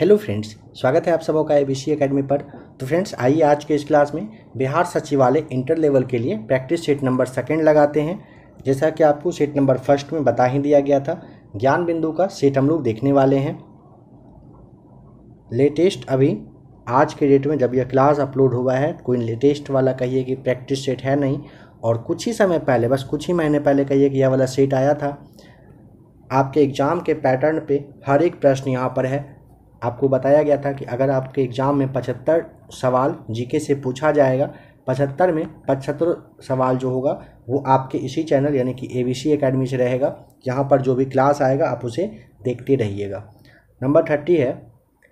hello friends स्वागत है आप सबों का एबीसी एकेडमी पर तो फ्रेंड्स आइए आज के इस क्लास में बिहार सचिवालय इंटर लेवल के लिए प्रैक्टिस सेट नंबर सेकंड लगाते हैं जैसा कि आपको सेट नंबर फर्स्ट में बता ही दिया गया था ज्ञान बिंदु का सेट हम लोग देखने वाले हैं लेटेस्ट अभी आज के डेट में जब यह क्लास अपलोड हुआ है कोई लेटेस्ट वाला कहिए कि प्रैक्टिस सेट है नहीं और कुछ ही समय पहले बस कुछ ही महीने पहले कहिए कि यह वाला सेट आया था आपके एग्ज़ाम के पैटर्न पे हर एक प्रश्न यहाँ पर है आपको बताया गया था कि अगर आपके एग्ज़ाम में पचहत्तर सवाल जीके से पूछा जाएगा पचहत्तर में पचहत्तर सवाल जो होगा वो आपके इसी चैनल यानी कि ए बी सी अकेडमी से रहेगा यहाँ पर जो भी क्लास आएगा आप उसे देखते रहिएगा नंबर थर्टी है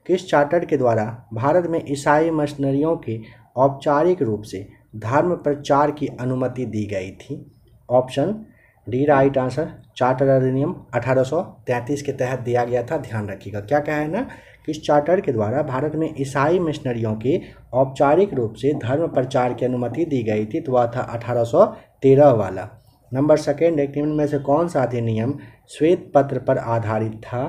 किस चार्टर के द्वारा भारत में ईसाई मशनरियों के औपचारिक रूप से धर्म प्रचार की अनुमति दी गई थी option D right answer charter अधिनियम 1833 के तहत दिया गया था ध्यान रखिएगा क्या क्या है ना इस चार्टर के द्वारा भारत में ईसाई मिशनरियों के औपचारिक रूप से धर्म प्रचार की अनुमति दी गई थी तो वह था अठारह वाला नंबर सेकेंड एक कि में से कौन सा अधिनियम श्वेत पत्र पर आधारित था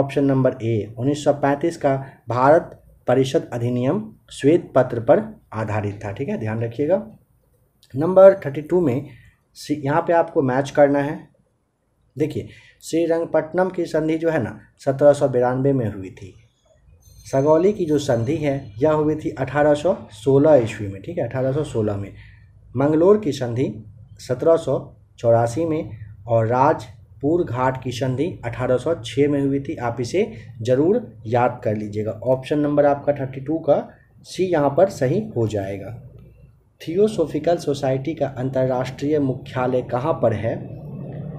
ऑप्शन नंबर ए 1935 का भारत परिषद अधिनियम श्वेत पत्र पर आधारित था ठीक है ध्यान रखिएगा नंबर 32 में यहाँ पे आपको मैच करना है देखिए श्रीरंगपट्टनम की संधि जो है ना सत्रह में हुई थी सगौली की जो संधि है यह हुई थी 1816 ईस्वी में ठीक है 1816 में मंगलोर की संधि सत्रह में और राजपुर घाट की संधि 1806 में हुई थी आप इसे ज़रूर याद कर लीजिएगा ऑप्शन नंबर आपका 32 का सी यहाँ पर सही हो जाएगा थियोसोफिकल सोसाइटी का अंतर्राष्ट्रीय मुख्यालय कहाँ पर है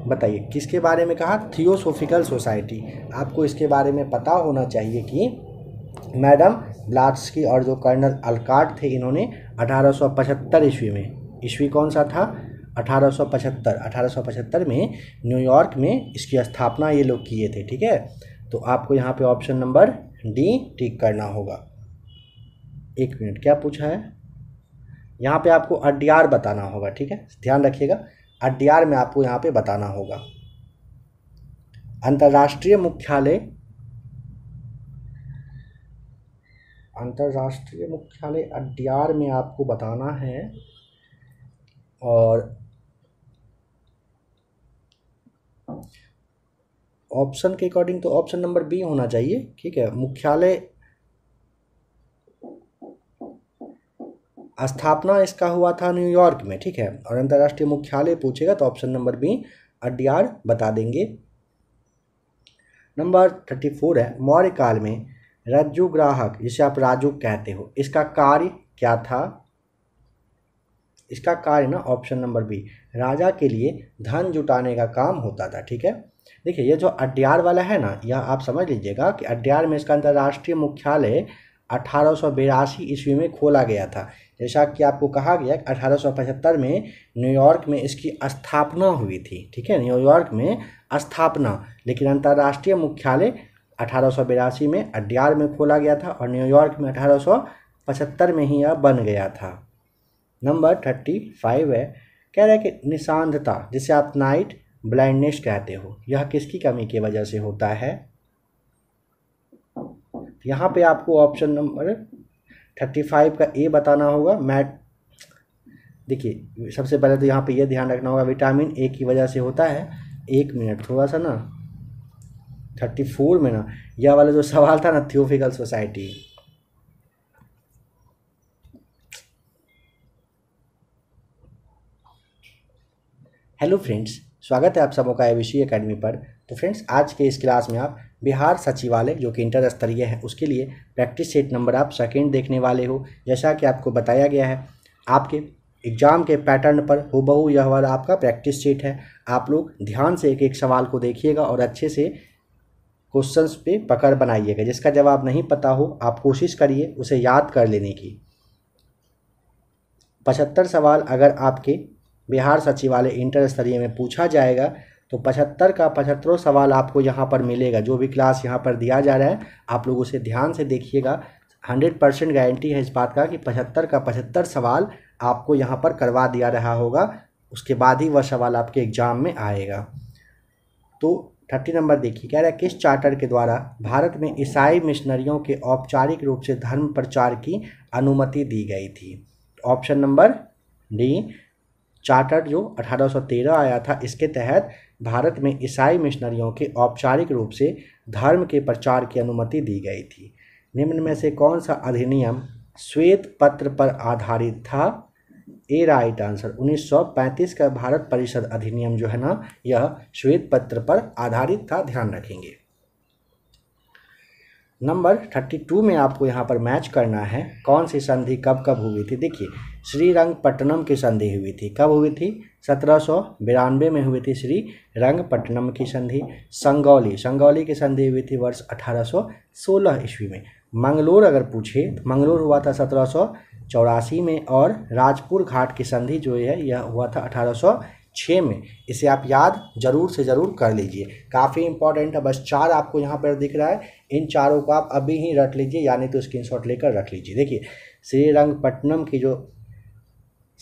बताइए किसके बारे में कहा थियोसोफिकल सोसाइटी आपको इसके बारे में पता होना चाहिए कि मैडम ब्लाट्सकी और जो कर्नल अलकाट थे इन्होंने 1875 ईस्वी में ईस्वी कौन सा था 1875 1875 में न्यूयॉर्क में इसकी स्थापना ये लोग किए थे ठीक है तो आपको यहाँ पे ऑप्शन नंबर डी टिक करना होगा एक मिनट क्या पूछा है यहाँ पे आपको अड्डियार बताना होगा ठीक है ध्यान रखिएगा अड्डियार में आपको यहाँ पे बताना होगा अंतर्राष्ट्रीय मुख्यालय अंतर्राष्ट्रीय मुख्यालय अड्डियार में आपको बताना है और ऑप्शन के अकॉर्डिंग तो ऑप्शन नंबर बी होना चाहिए ठीक है मुख्यालय स्थापना इसका हुआ था न्यूयॉर्क में ठीक है और अंतर्राष्ट्रीय मुख्यालय पूछेगा तो ऑप्शन नंबर बी अड्डियार बता देंगे नंबर थर्टी फोर है मौर्य काल में रज्जु ग्राहक जिसे आप राजू कहते हो इसका कार्य क्या था इसका कार्य ना ऑप्शन नंबर बी राजा के लिए धन जुटाने का काम होता था ठीक है देखिए ये जो अड्डियार वाला है ना यह आप समझ लीजिएगा कि अड्डियार में इसका अंतर्राष्ट्रीय मुख्यालय अठारह ईस्वी में खोला गया था जैसा कि आपको कहा गया अठारह में न्यूयॉर्क में इसकी स्थापना हुई थी ठीक है न्यूयॉर्क में स्थापना लेकिन अंतर्राष्ट्रीय मुख्यालय अठारह में अड्यार में खोला गया था और न्यूयॉर्क में अठारह में ही यह बन गया था नंबर थर्टी फाइव है कह रहे हैं कि निशांतता जिसे आप नाइट ब्लाइंडनेस कहते हो यह किसकी कमी की वजह से होता है यहाँ पे आपको ऑप्शन नंबर थर्टी फाइव का ए बताना होगा मैट देखिए सबसे पहले तो यहाँ पे ये ध्यान रखना होगा विटामिन ए की वजह से होता है एक मिनट थोड़ा सा ना थर्टी फोर में ना यह वाला जो सवाल था ना थियोफिकल सोसाइटी हेलो फ्रेंड्स स्वागत है आप सबों का सी एकेडमी पर तो फ्रेंड्स आज के इस क्लास में आप बिहार सचिवालय जो कि इंटर स्तरीय है उसके लिए प्रैक्टिस सेट नंबर आप सेकेंड देखने वाले हो जैसा कि आपको बताया गया है आपके एग्जाम के पैटर्न पर हो बहु यह वाला आपका प्रैक्टिस सेट है आप लोग ध्यान से एक एक सवाल को देखिएगा और अच्छे से क्वेश्चंस पे पकड़ बनाइएगा जिसका जवाब नहीं पता हो आप कोशिश करिए उसे याद कर लेने की पचहत्तर सवाल अगर आपके बिहार सचिवालय इंटर स्तरीय में पूछा जाएगा तो पचहत्तर का पचहत्तरों सवाल आपको यहाँ पर मिलेगा जो भी क्लास यहाँ पर दिया जा रहा है आप लोग उसे ध्यान से देखिएगा हंड्रेड परसेंट गारंटी है इस बात का कि पचहत्तर का पचहत्तर सवाल आपको यहाँ पर करवा दिया रहा होगा उसके बाद ही वह सवाल आपके एग्ज़ाम में आएगा तो थर्टी नंबर देखिए कह रहा है किस चार्टर के द्वारा भारत में ईसाई मिशनरियों के औपचारिक रूप से धर्म प्रचार की अनुमति दी गई थी ऑप्शन नंबर डी चार्टर जो 1813 आया था इसके तहत भारत में ईसाई मिशनरियों के औपचारिक रूप से धर्म के प्रचार की अनुमति दी गई थी निम्न में से कौन सा अधिनियम श्वेत पत्र पर आधारित था ए राइट आंसर 1935 का भारत परिषद अधिनियम जो है ना यह श्वेत पत्र पर आधारित था ध्यान रखेंगे नंबर थर्टी टू में आपको यहाँ पर मैच करना है कौन सी संधि कब कब हुई थी देखिए श्रीरंगपट्टनम की संधि हुई थी कब हुई थी सत्रह सौ बिरानवे में हुई थी श्री रंगपट्टनम की संधि संगौली संगौली की संधि हुई थी वर्ष अठारह सौ सोलह ईस्वी में मंगलोर अगर पूछे तो मंगलोर हुआ था सत्रह सौ चौरासी में और राजपुर घाट की संधि जो है यह हुआ था अठारह सौ छः में इसे आप याद जरूर से ज़रूर कर लीजिए काफ़ी इंपॉर्टेंट है बस चार आपको यहाँ पर दिख रहा है इन चारों को आप अभी ही रख लीजिए यानी तो स्क्रीन लेकर रख लीजिए देखिए श्रीरंगपट्टनम की जो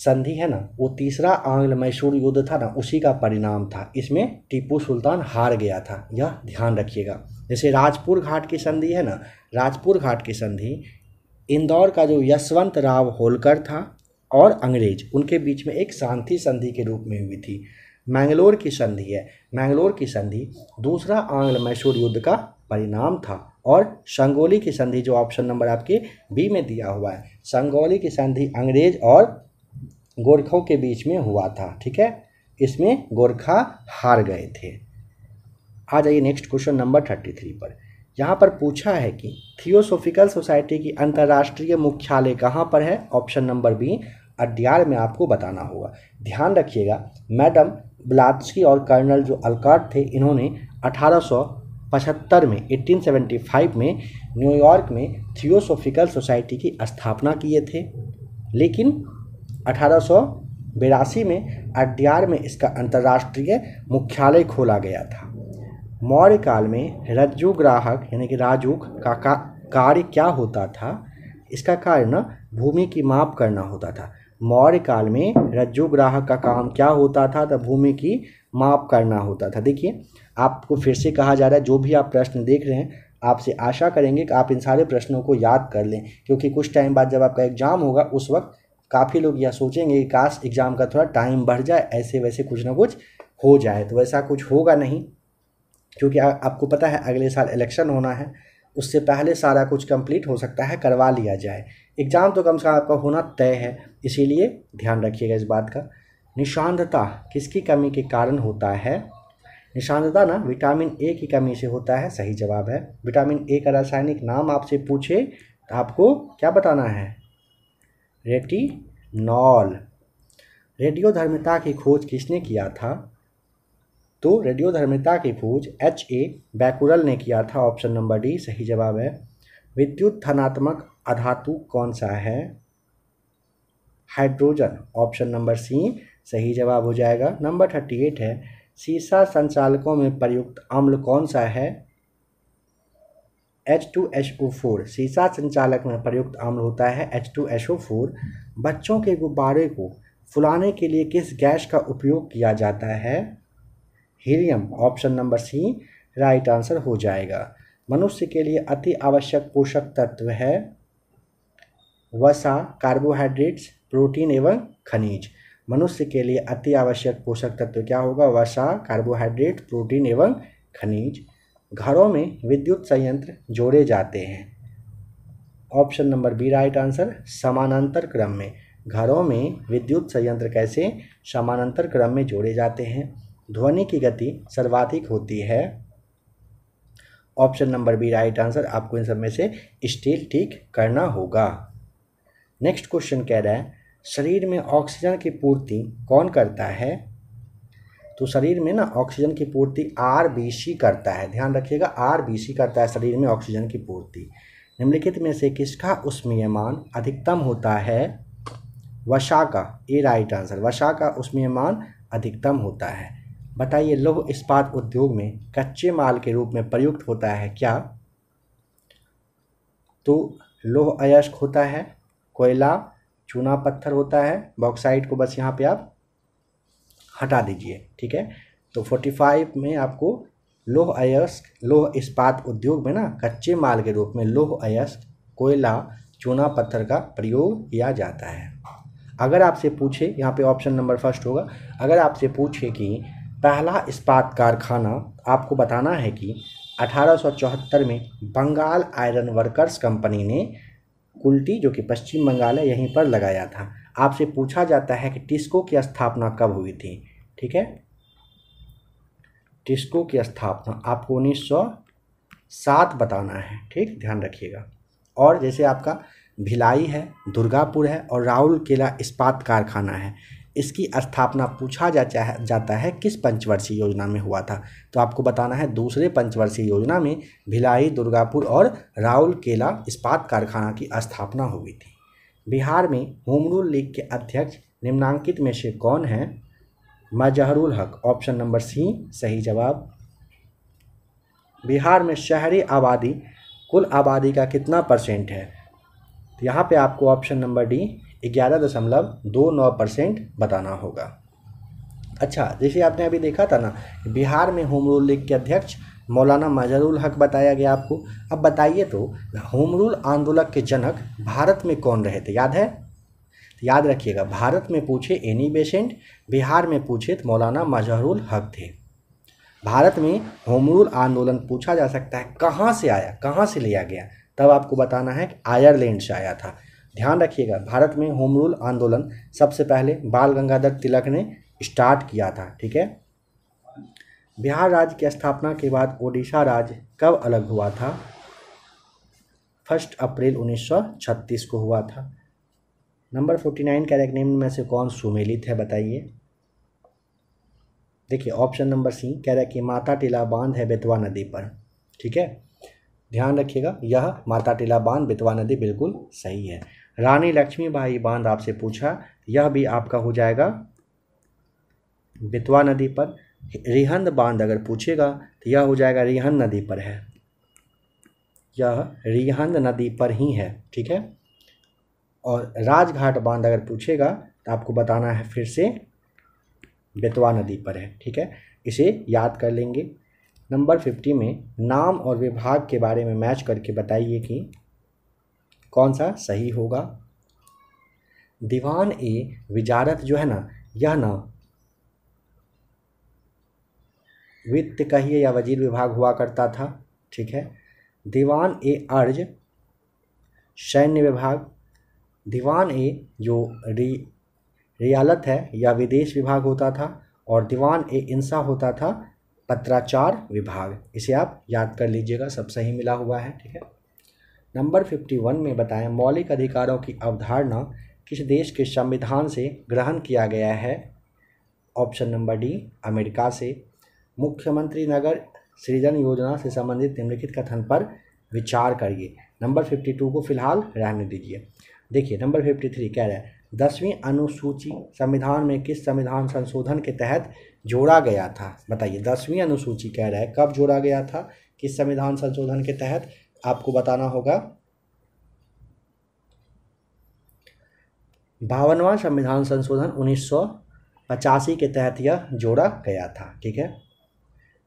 संधि है ना वो तीसरा आंग्ल मैसूर युद्ध था ना उसी का परिणाम था इसमें टीपू सुल्तान हार गया था यह ध्यान रखिएगा जैसे राजपुर घाट की संधि है ना राजपुर घाट की संधि इंदौर का जो यशवंत राव होलकर था और अंग्रेज उनके बीच में एक शांति संधि के रूप में हुई थी मैंगलोर की संधि है मैंगलोर की संधि दूसरा आंग्ल मैसूर युद्ध का परिणाम था और संगोली की संधि जो ऑप्शन नंबर आपके बी में दिया हुआ है संगोली की संधि अंग्रेज और गोरखों के बीच में हुआ था ठीक है इसमें गोरखा हार गए थे आ जाइए next question number thirty three पर यहाँ पर पूछा है कि थियोसोफिकल सोसाइटी की अंतर्राष्ट्रीय मुख्यालय कहाँ पर है ऑप्शन नंबर बी अड्यार में आपको बताना होगा ध्यान रखिएगा मैडम ब्लात्सकी और कर्नल जो अलकाट थे इन्होंने 1875 में 1875 में न्यूयॉर्क में थियोसोफिकल सोसाइटी की स्थापना किए थे लेकिन अठारह में अड्यार में इसका अंतर्राष्ट्रीय मुख्यालय खोला गया था मौर्य काल में रज्जु ग्राहक यानी कि राजूक का, का कार्य क्या होता था इसका कार्य ना भूमि की माप करना होता था मौर्य काल में रज्जु ग्राहक का काम क्या होता था तो भूमि की माप करना होता था देखिए आपको फिर से कहा जा रहा है जो भी आप प्रश्न देख रहे हैं आपसे आशा करेंगे कि आप इन सारे प्रश्नों को याद कर लें क्योंकि कुछ टाइम बाद जब आपका एग्ज़ाम होगा उस वक्त काफ़ी लोग यह सोचेंगे कि काश एग्ज़ाम का थोड़ा टाइम बढ़ जाए ऐसे वैसे कुछ ना कुछ हो जाए तो वैसा कुछ होगा नहीं क्योंकि आ, आपको पता है अगले साल इलेक्शन होना है उससे पहले सारा कुछ कंप्लीट हो सकता है करवा लिया जाए एग्ज़ाम तो कम से कम आपका होना तय है इसीलिए ध्यान रखिएगा इस बात का निशानता किसकी कमी के कारण होता है निशानता ना विटामिन ए की कमी से होता है सही जवाब है विटामिन ए का रासायनिक नाम आपसे पूछे तो आपको क्या बताना है रेटिनॉल रेडियोधर्मिता की खोज किसने किया था तो रेडियोधर्मिता की खोज एच ए बैकुरल ने किया था ऑप्शन नंबर डी सही जवाब है विद्युत धनात्मक अधातु कौन सा है हाइड्रोजन ऑप्शन नंबर सी सही जवाब हो जाएगा नंबर थर्टी एट है सीसा संचालकों में प्रयुक्त अम्ल कौन सा है H two H O four सीसा संचालक में प्रयुक्त अम्ल होता है H two H O four बच्चों के गुब्बारे को फुलाने के लिए किस गैस का उपयोग किया जाता है helium option number C right answer हो जाएगा मनुष्य के लिए अति आवश्यक पोषक तत्व है वसा कार्बोहाइड्रेट्स प्रोटीन एवं खनिज मनुष्य के लिए अति आवश्यक पोषक तत्व क्या होगा वसा कार्बोहाइड्रेट प्रोटीन एवं खनिज घरों में विद्युत संयंत्र जोड़े जाते हैं option number B right answer समानांतर क्रम में घरों में विद्युत संयंत्र कैसे समानांतर क्रम में जोड़े जाते हैं ध्वनि की गति सर्वाधिक होती है option number B right answer आपको इन सब में से स्टील ठीक करना होगा नेक्स्ट क्वेश्चन कह रहा है शरीर में ऑक्सीजन की पूर्ति कौन करता है तो शरीर में ना ऑक्सीजन की पूर्ति आर बी सी करता है ध्यान रखिएगा आर बी सी करता है शरीर में ऑक्सीजन की पूर्ति निम्नलिखित में से किसका उष्मीयमान अधिकतम होता है वशा का ए राइट आंसर वशा का उष्मीयमान अधिकतम होता है बताइए लौह इस्पात उद्योग में कच्चे माल के रूप में प्रयुक्त होता है क्या तो लोह अयस्क होता है कोयला चूना पत्थर होता है बॉक्साइड को बस यहाँ पे आप हटा दीजिए ठीक है तो 45 में आपको लोह अयस्क लोह इस्पात उद्योग में ना कच्चे माल के रूप में लोह अयस्क कोयला चूना पत्थर का प्रयोग किया जाता है अगर आपसे पूछे यहाँ पे ऑप्शन नंबर फर्स्ट होगा अगर आपसे पूछे कि पहला इस्पात कारखाना आपको बताना है कि 1874 में बंगाल आयरन वर्कर्स कंपनी ने कुल्टी जो कि पश्चिम बंगाल है यहीं पर लगाया था आपसे पूछा जाता है कि टिस्को की स्थापना कब हुई थी ठीक है टिस्को की स्थापना आपको 1907 बताना है ठीक ध्यान रखिएगा और जैसे आपका भिलाई है दुर्गापुर है और राहुल किला इस्पात कारखाना है इसकी स्थापना पूछा जा जाता है किस पंचवर्षीय योजना में हुआ था तो आपको बताना है दूसरे पंचवर्षीय योजना में भिलाई दुर्गापुर और राहुल केला इस्पात कारखाना की स्थापना हुई थी बिहार में होम रूल लीग के अध्यक्ष निम्नांकित में से कौन है मजहरुल हक ऑप्शन नंबर सी सही जवाब बिहार में शहरी आबादी कुल आबादी का कितना परसेंट है तो यहाँ पे आपको ऑप्शन नंबर डी ग्यारह दशमलव दो नौ परसेंट बताना होगा अच्छा जैसे आपने अभी देखा था ना बिहार में होम रूल लीग के अध्यक्ष मौलाना मजहरुल हक बताया गया आपको अब बताइए तो होम रूल आंदोलन के जनक भारत में कौन रहे थे याद है याद रखिएगा भारत में पूछे एनी बेसेंट बिहार में पूछे तो मौलाना मजहरुल हक थे भारत में होम रूल आंदोलन पूछा जा सकता है कहाँ से आया कहाँ से लिया गया तब आपको बताना है कि आयरलैंड से आया था ध्यान रखिएगा भारत में होम रूल आंदोलन सबसे पहले बाल गंगाधर तिलक ने स्टार्ट किया था ठीक है बिहार राज्य की स्थापना के बाद ओडिशा राज्य कब अलग हुआ था फर्स्ट अप्रैल 1936 को हुआ था नंबर 49 कैरेक्ट नेम में से कौन सुमेलित है बताइए देखिए ऑप्शन नंबर सी कह रहा है कि माता टीला बांध है बेतवा नदी पर ठीक है ध्यान रखिएगा यह माता टीला बांध बेतवा नदी बिल्कुल सही है रानी लक्ष्मीबाई बांध आपसे पूछा यह भी आपका हो जाएगा बितवा नदी पर रिहंद बांध अगर पूछेगा तो यह हो जाएगा रिहंद नदी पर है यह रिहंद नदी पर ही है ठीक है और राजघाट बांध अगर पूछेगा तो आपको बताना है फिर से बेतवा नदी पर है ठीक है इसे याद कर लेंगे नंबर फिफ्टी में नाम और विभाग के बारे में मैच करके बताइए कि कौन सा सही होगा दीवान ए विजारत जो है ना यह ना वित्त कहिए या वजीर विभाग हुआ करता था ठीक है दीवान ए अर्ज सैन्य विभाग दीवान ए जो रि रियालत है या विदेश विभाग होता था और दीवान ए इंसा होता था पत्राचार विभाग इसे आप याद कर लीजिएगा सब सही मिला हुआ है ठीक है नंबर 51 में बताएं मौलिक अधिकारों की अवधारणा किस देश के संविधान से ग्रहण किया गया है ऑप्शन नंबर डी अमेरिका से मुख्यमंत्री नगर सृजन योजना से संबंधित निम्नलिखित कथन पर विचार करिए नंबर फिफ्टी टू को फिलहाल रहने दीजिए देखिए नंबर फिफ्टी थ्री कह रहा है दसवीं अनुसूची संविधान में किस संविधान संशोधन के तहत जोड़ा गया था बताइए दसवीं अनुसूची कह रहा है कब जोड़ा गया था किस संविधान संशोधन के तहत आपको बताना होगा बावनवा संविधान संशोधन उन्नीस पचासी के तहत यह जोड़ा गया था ठीक है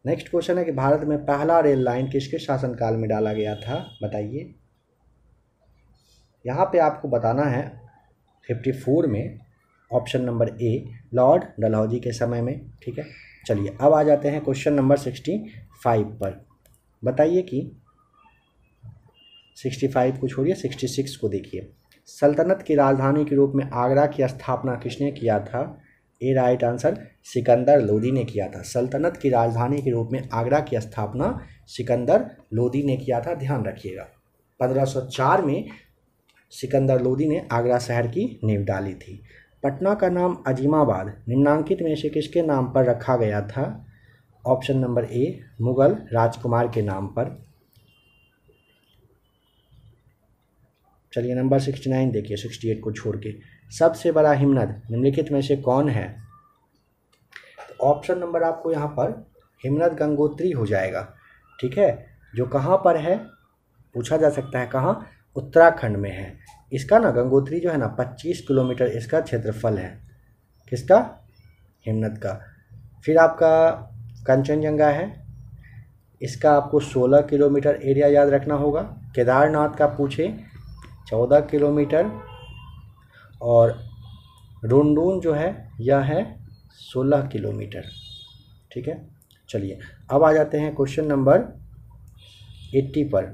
नेक्स्ट क्वेश्चन है कि भारत में पहला रेल लाइन किसके शासनकाल में डाला गया था बताइए यहाँ पे आपको बताना है 54 में option number A Lord Dalhousie के समय में ठीक है चलिए अब आ जाते हैं क्वेश्चन नंबर 65 पर बताइए कि सिक्सटी फाइव को छोड़िए सिक्सटी सिक्स को देखिए सल्तनत की राजधानी के रूप में आगरा की स्थापना किसने किया था A right answer Sikandar Lodi ने किया था सल्तनत की राजधानी के रूप में आगरा की स्थापना सिकंदर लोदी ने किया था ध्यान रखिएगा 1504 में सिकंदर लोदी ने आगरा शहर की नींव डाली थी पटना का नाम अजीमाबाद निम्नांकित में से किसके नाम पर रखा गया था ऑप्शन नंबर ए मुग़ल राजकुमार के नाम पर चलिए नंबर सिक्सटी नाइन देखिए सिक्सटी एट को छोड़ के सबसे बड़ा हिमनद निम्नलिखित में से कौन है ऑप्शन तो नंबर आपको यहाँ पर हिमनद गंगोत्री हो जाएगा ठीक है जो कहाँ पर है पूछा जा सकता है कहाँ उत्तराखंड में है इसका ना गंगोत्री जो है ना 25 किलोमीटर इसका क्षेत्रफल है किसका हिमनद का फिर आपका कंचनजंगा है इसका आपको 16 किलोमीटर एरिया याद रखना होगा केदारनाथ का पूछें चौदह किलोमीटर और रोंडून जो है यह है सोलह किलोमीटर ठीक है चलिए अब आ जाते हैं क्वेश्चन नंबर एट्टी पर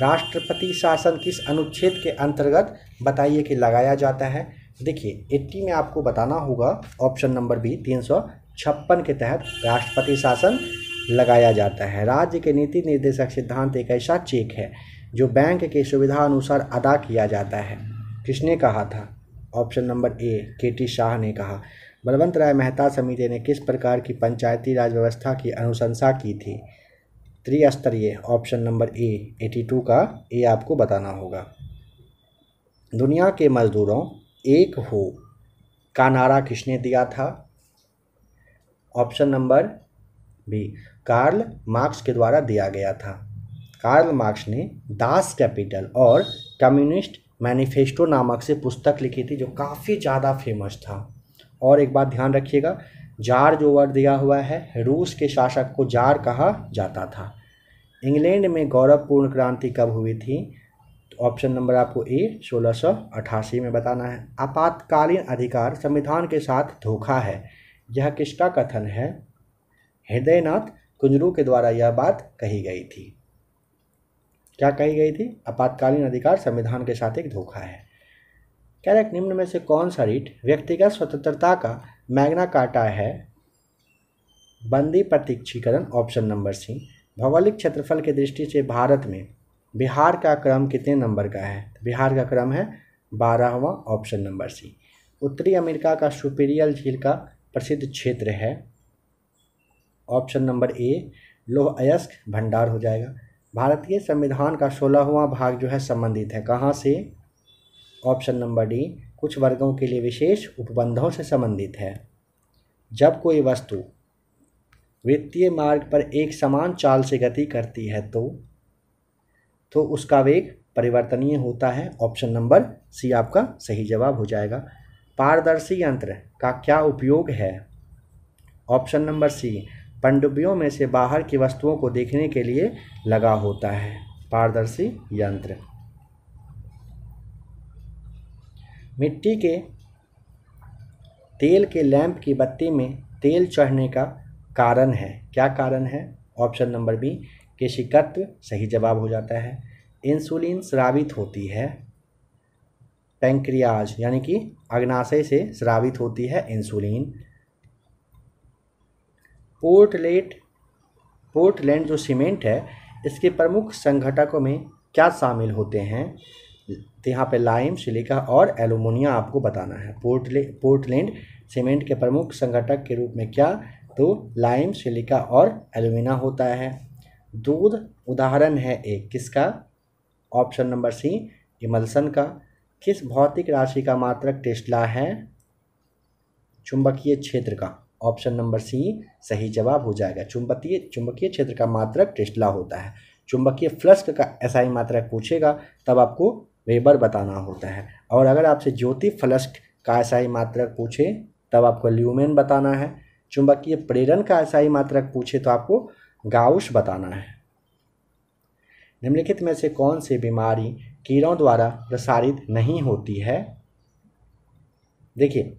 राष्ट्रपति शासन किस अनुच्छेद के अंतर्गत बताइए कि लगाया जाता है देखिए एट्टी में आपको बताना होगा ऑप्शन नंबर बी तीन सौ छप्पन के तहत राष्ट्रपति शासन लगाया जाता है राज्य के नीति निर्देशक सिद्धांत एक ऐसा चेक है जो बैंक के सुविधा अनुसार अदा किया जाता है किसने कहा था ऑप्शन नंबर ए के टी शाह ने कहा बलवंत राय मेहता समिति ने किस प्रकार की पंचायती राज व्यवस्था की अनुशंसा की थी त्रिस्तरीय option number A eighty two का ए आपको बताना होगा दुनिया के मजदूरों एक हो का नारा किसने दिया था option number B Karl Marx के द्वारा दिया गया था कार्ल मार्क्स ने दास कैपिटल और कम्युनिस्ट मैनिफेस्टो नामक से पुस्तक लिखी थी जो काफ़ी ज़्यादा फेमस था और एक बात ध्यान रखिएगा जार जो वर्ड दिया हुआ है रूस के शासक को जार कहा जाता था इंग्लैंड में गौरवपूर्ण क्रांति कब हुई थी ऑप्शन नंबर आपको ए सोलह में बताना है आपातकालीन अधिकार संविधान के साथ धोखा है यह किसका कथन है हृदयनाथ कुंजरू के द्वारा यह बात कही गई थी क्या कही गई थी आपातकालीन अधिकार संविधान के साथ एक धोखा है कह रहे निम्न में से कौन सा रीट व्यक्तिगत स्वतंत्रता का मैग्ना काटा है बंदी प्रतीक्षीकरण ऑप्शन नंबर सी भौगोलिक क्षेत्रफल की दृष्टि से भारत में बिहार का क्रम कितने नंबर का है बिहार का क्रम है बारहवा ऑप्शन नंबर सी उत्तरी अमेरिका का सुपीरियल झील का प्रसिद्ध क्षेत्र है ऑप्शन नंबर ए लोह अयस्क भंडार हो जाएगा भारतीय संविधान का सोलहवां भाग जो है संबंधित है कहाँ से ऑप्शन नंबर डी कुछ वर्गों के लिए विशेष उपबंधों से संबंधित है जब कोई वस्तु वित्तीय मार्ग पर एक समान चाल से गति करती है तो तो उसका वेग परिवर्तनीय होता है ऑप्शन नंबर सी आपका सही जवाब हो जाएगा पारदर्शी यंत्र का क्या उपयोग है ऑप्शन नंबर सी पंडुब्बियों में से बाहर की वस्तुओं को देखने के लिए लगा होता है पारदर्शी यंत्र मिट्टी के तेल के लैंप की बत्ती में तेल चढ़ने का कारण है क्या कारण है ऑप्शन नंबर बी केशिकत्व सही जवाब हो जाता है इंसुलिन श्रावित होती है पेंक्रियाज यानी कि अग्नाशय से श्रावित होती है इंसुलिन पोर्टलेट पोर्टलैंड जो सीमेंट है इसके प्रमुख संघटकों में क्या शामिल होते हैं तो यहाँ पर लाइम सिलिका और एलुमिनिया आपको बताना है पोर्टले पोर्टलैंड सीमेंट के प्रमुख संगठक के रूप में क्या तो लाइम सिलिका और एलुमिना होता है दूध उदाहरण है एक किसका ऑप्शन नंबर सी इमल्सन का किस भौतिक राशि का मात्रक टेस्ला है चुंबकीय क्षेत्र का ऑप्शन नंबर सी सही जवाब हो जाएगा चुंबकीय चुंबकीय क्षेत्र का मात्रक टेस्टला होता है चुंबकीय फ्लस्क का ही मात्रक पूछेगा तब आपको वेबर बताना होता है और अगर आपसे ज्योति फ्लस्क का ही मात्रक पूछे तब आपको ल्यूमेन बताना है चुंबकीय प्रेरण का ही मात्रक पूछे तो आपको गाउश बताना है निम्नलिखित में से कौन सी बीमारी कीड़ों द्वारा प्रसारित नहीं होती है देखिए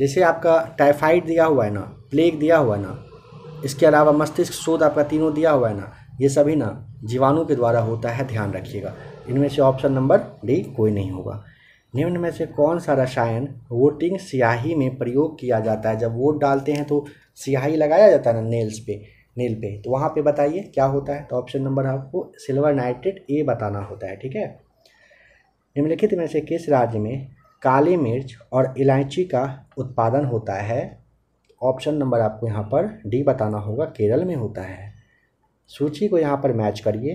जैसे आपका टाइफाइड दिया हुआ है ना प्लेग दिया हुआ है ना इसके अलावा मस्तिष्क शोध आपका तीनों दिया हुआ है ना ये सभी ना जीवाणु के द्वारा होता है ध्यान रखिएगा इनमें से ऑप्शन नंबर डी कोई नहीं होगा निम्न में से कौन सा रसायन वोटिंग स्याही में प्रयोग किया जाता है जब वोट डालते हैं तो स्याही लगाया जाता है ना नेल्स पे नेल पे तो वहाँ पे बताइए क्या होता है तो ऑप्शन नंबर आपको सिल्वर नाइट्रेट ए बताना होता है ठीक है निम्नलिखित में से किस राज्य में काली मिर्च और इलायची का उत्पादन होता है ऑप्शन नंबर आपको यहाँ पर डी बताना होगा केरल में होता है सूची को यहाँ पर मैच करिए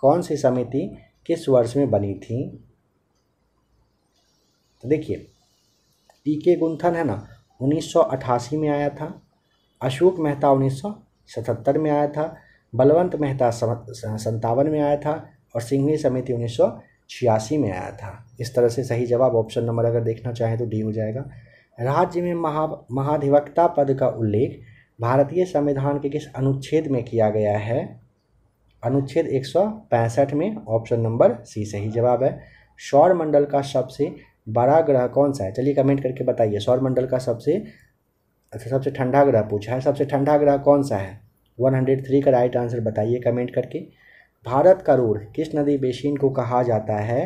कौन सी समिति किस वर्ष में बनी थी तो देखिए पी के गुंथन है ना 1988 में आया था अशोक मेहता 1977 में आया था बलवंत मेहता संतावन में आया था और सिंघवी समिति उन्नीस सौ छियासी में आया था इस तरह से सही जवाब ऑप्शन नंबर अगर देखना चाहें तो डी हो जाएगा राज्य में महा महाधिवक्ता पद का उल्लेख भारतीय संविधान के किस अनुच्छेद में किया गया है अनुच्छेद एक में ऑप्शन नंबर सी सही जवाब है सौर मंडल का सबसे बड़ा ग्रह कौन सा है चलिए कमेंट करके बताइए सौर मंडल का सबसे अच्छा सबसे ठंडा ग्रह पूछा है सबसे ठंडा ग्रह कौन सा है 103 का राइट आंसर बताइए कमेंट करके भारत का रोड किस नदी बेसिन को कहा जाता है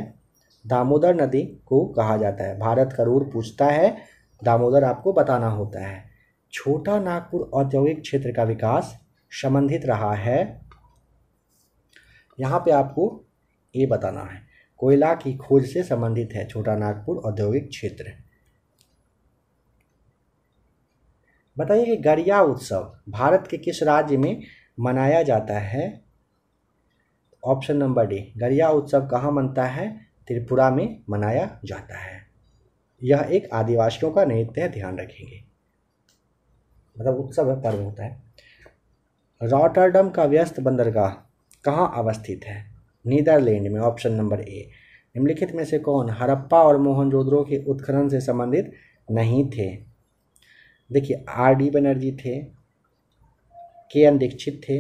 दामोदर नदी को कहा जाता है भारत का रोड पूछता है दामोदर आपको बताना होता है छोटा नागपुर औद्योगिक क्षेत्र का विकास संबंधित रहा है यहाँ पे आपको ये बताना है कोयला की खोज से संबंधित है छोटा नागपुर औद्योगिक क्षेत्र बताइए कि गरिया उत्सव भारत के किस राज्य में मनाया जाता है ऑप्शन नंबर डी गरिया उत्सव कहाँ मनता है त्रिपुरा में मनाया जाता है यह एक आदिवासियों का नृत्य है ध्यान रखेंगे मतलब उत्सव है पर्व होता है रॉटरडम का व्यस्त बंदरगाह कहाँ अवस्थित है नीदरलैंड में ऑप्शन नंबर ए निम्नलिखित में से कौन हरप्पा और मोहनजोदड़ो के उत्खनन से संबंधित नहीं थे देखिए आर डी बनर्जी थे के एन दीक्षित थे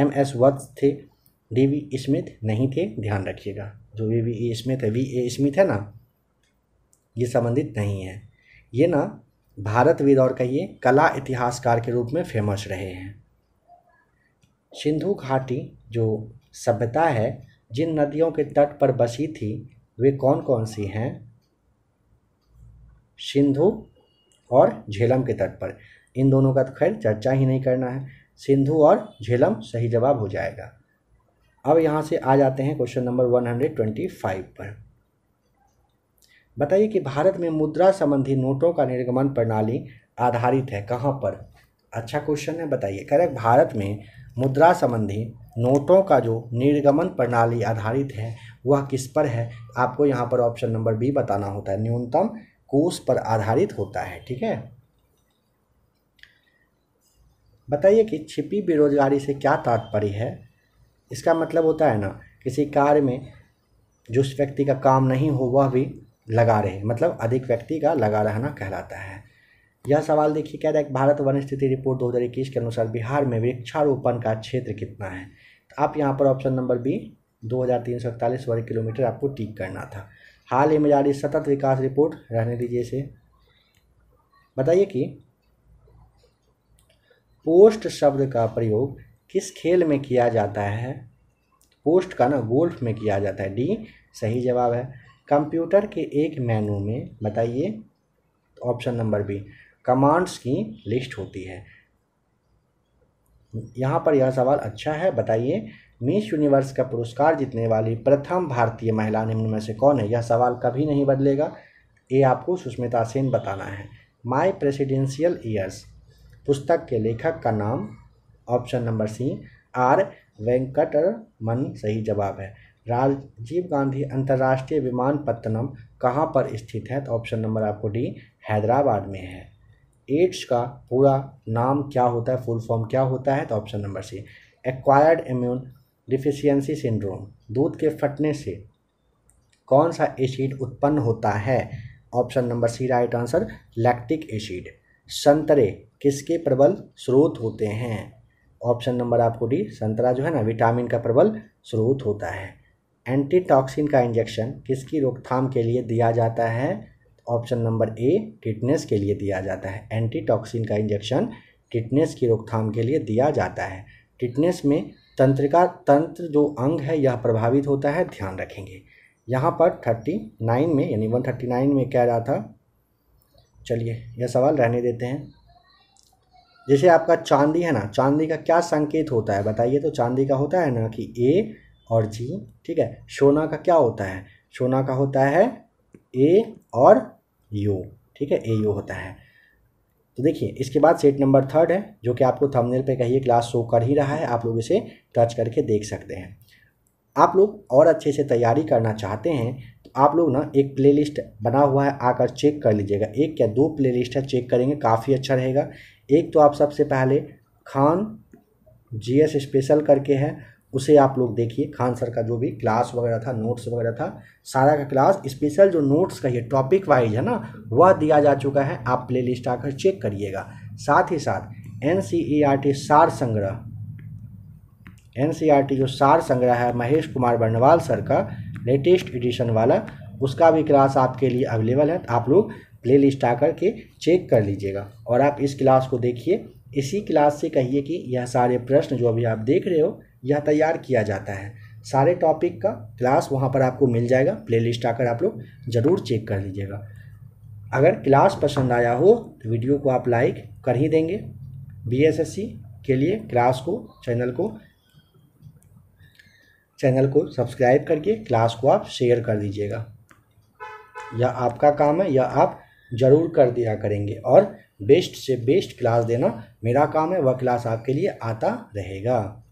एम एस वत्स थे डी वी स्मिथ नहीं थे ध्यान रखिएगा जो वी वी ए स्मिथ है वी ए स्मिथ है ना ये संबंधित नहीं है ये ना भारतविद और कहिए कला इतिहासकार के रूप में फेमस रहे हैं सिंधु घाटी जो सभ्यता है जिन नदियों के तट पर बसी थी वे कौन कौन सी हैं सिंधु और झेलम के तट पर इन दोनों का तो खैर चर्चा ही नहीं करना है सिंधु और झेलम सही जवाब हो जाएगा अब यहाँ से आ जाते हैं क्वेश्चन नंबर 125 पर बताइए कि भारत में मुद्रा संबंधी नोटों का निर्गमन प्रणाली आधारित है कहाँ पर अच्छा क्वेश्चन है बताइए करेक्ट भारत में मुद्रा संबंधी नोटों का जो निर्गमन प्रणाली आधारित है वह किस पर है आपको यहाँ पर ऑप्शन नंबर बी बताना होता है न्यूनतम कोष पर आधारित होता है ठीक है बताइए कि छिपी बेरोजगारी से क्या तात्पर्य है इसका मतलब होता है ना किसी कार्य में जो उस व्यक्ति का काम नहीं हो वह भी लगा रहे मतलब अधिक व्यक्ति का लगा रहना कहलाता है यह सवाल देखिए कह रहा है भारत वन स्थिति रिपोर्ट इक्कीस के अनुसार बिहार में वृक्षारोपण का क्षेत्र कितना है तो आप यहाँ पर ऑप्शन नंबर बी दो वर्ग किलोमीटर आपको टिक करना था हाल ही में जारी सतत विकास रिपोर्ट रहने दीजिए इसे बताइए कि पोस्ट शब्द का प्रयोग किस खेल में किया जाता है पोस्ट का ना गोल्फ में किया जाता है डी सही जवाब है कंप्यूटर के एक मेनू में बताइए ऑप्शन नंबर बी कमांड्स की लिस्ट होती है यहाँ पर यह सवाल अच्छा है बताइए मिस यूनिवर्स का पुरस्कार जीतने वाली प्रथम भारतीय महिला निम्न में से कौन है यह सवाल कभी नहीं बदलेगा ये आपको सुष्मिता सेन बताना है माय प्रेसिडेंशियल ईयर्स पुस्तक के लेखक का नाम option number C R Venkataraman सही जवाब है राजीव गांधी अंतर्राष्ट्रीय विमानपत्तनम कहाँ पर स्थित है तो ऑप्शन नंबर आपको डी हैदराबाद में है एड्स का पूरा नाम क्या होता है फुल फॉर्म क्या होता है तो option number C acquired immune deficiency syndrome दूध के फटने से कौन सा एसिड उत्पन्न होता है option number C right answer lactic acid संतरे किसके प्रबल स्रोत होते हैं ऑप्शन नंबर आपको डी संतरा जो है ना विटामिन का प्रबल स्रोत होता है एंटीटॉक्सिन का इंजेक्शन किसकी रोकथाम के लिए दिया जाता है ऑप्शन नंबर ए टिटनेस के लिए दिया जाता है एंटीटॉक्सिन का इंजेक्शन टिटनेस की रोकथाम के लिए दिया जाता है टिटनेस में तंत्रिका तंत्र जो अंग है यह प्रभावित होता है ध्यान रखेंगे यहाँ पर थर्टी नाइन में यानी वन थर्टी नाइन में कह रहा था चलिए यह सवाल रहने देते हैं जैसे आपका चांदी है ना चांदी का क्या संकेत होता है बताइए तो चांदी का होता है ना कि ए और जी ठीक है सोना का क्या होता है सोना का होता है ए और यू ठीक है ए यू होता है तो देखिए इसके बाद सेट नंबर थर्ड है जो कि आपको थंबनेल पे कहिए क्लास शो कर ही रहा है आप लोग इसे टच करके देख सकते हैं आप लोग और अच्छे से तैयारी करना चाहते हैं तो आप लोग ना एक प्लेलिस्ट बना हुआ है आकर चेक कर लीजिएगा एक या दो प्लेलिस्ट है चेक करेंगे काफ़ी अच्छा रहेगा एक तो आप सबसे पहले खान जीएस स्पेशल करके है उसे आप लोग देखिए खान सर का जो भी क्लास वगैरह था नोट्स वगैरह था सारा का क्लास स्पेशल जो नोट्स का ये टॉपिक वाइज है ना वह दिया जा चुका है आप प्ले लिस्ट आकर चेक करिएगा साथ ही साथ N C E R T सार संग्रह एन सी आर टी जो सार संग्रह है महेश कुमार बर्णवाल सर का लेटेस्ट एडिशन वाला उसका भी क्लास आपके लिए अवेलेबल है आप लोग प्ले लिस्ट आकर के चेक कर लीजिएगा और आप इस क्लास को देखिए इसी क्लास से कहिए कि यह सारे प्रश्न जो अभी आप देख रहे हो यह तैयार किया जाता है सारे टॉपिक का क्लास वहाँ पर आपको मिल जाएगा लिस्ट आकर आप लोग ज़रूर चेक कर लीजिएगा अगर क्लास पसंद आया हो तो वीडियो को आप लाइक कर ही देंगे बीएसएससी के लिए क्लास को चैनल को चैनल को सब्सक्राइब करके क्लास को आप शेयर कर दीजिएगा यह आपका काम है यह आप ज़रूर कर दिया करेंगे और बेस्ट से बेस्ट क्लास देना मेरा काम है वह क्लास आपके लिए आता रहेगा